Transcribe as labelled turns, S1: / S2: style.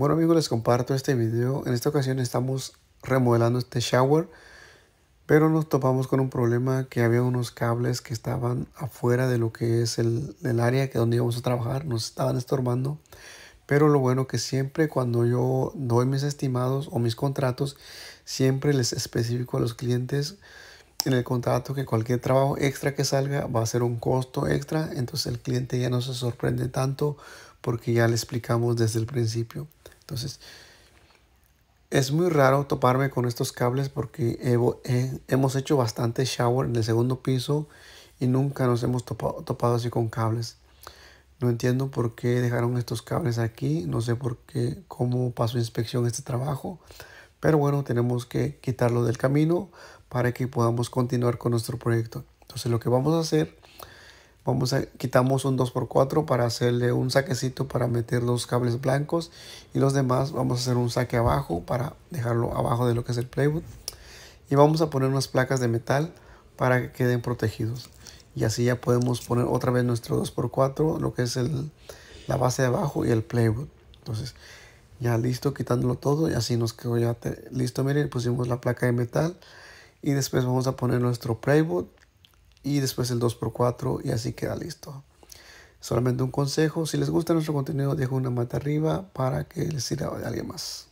S1: Bueno amigos, les comparto este video. En esta ocasión estamos remodelando este shower, pero nos topamos con un problema que había unos cables que estaban afuera de lo que es el, área que donde íbamos a trabajar, nos estaban estorbando. Pero lo bueno que siempre cuando yo doy mis estimados o mis contratos, siempre les especifico a los clientes en el contrato que cualquier trabajo extra que salga va a ser un costo extra, entonces el cliente ya no se sorprende tanto porque ya le explicamos desde el principio. Entonces, es muy raro toparme con estos cables porque eh, hemos hecho bastante shower en el segundo piso y nunca nos hemos topado, topado así con cables. No entiendo por qué dejaron estos cables aquí, no sé por qué, cómo pasó inspección este trabajo, pero bueno, tenemos que quitarlo del camino para que podamos continuar con nuestro proyecto. Entonces lo que vamos a hacer a, quitamos un 2x4 para hacerle un saquecito para meter los cables blancos y los demás vamos a hacer un saque abajo para dejarlo abajo de lo que es el playwood y vamos a poner unas placas de metal para que queden protegidos y así ya podemos poner otra vez nuestro 2x4 lo que es el, la base de abajo y el playwood entonces ya listo quitándolo todo y así nos quedó ya listo miren pusimos la placa de metal y después vamos a poner nuestro playwood y después el 2x4 y así queda listo. Solamente un consejo, si les gusta nuestro contenido dejo una mata arriba para que les sirva de alguien más.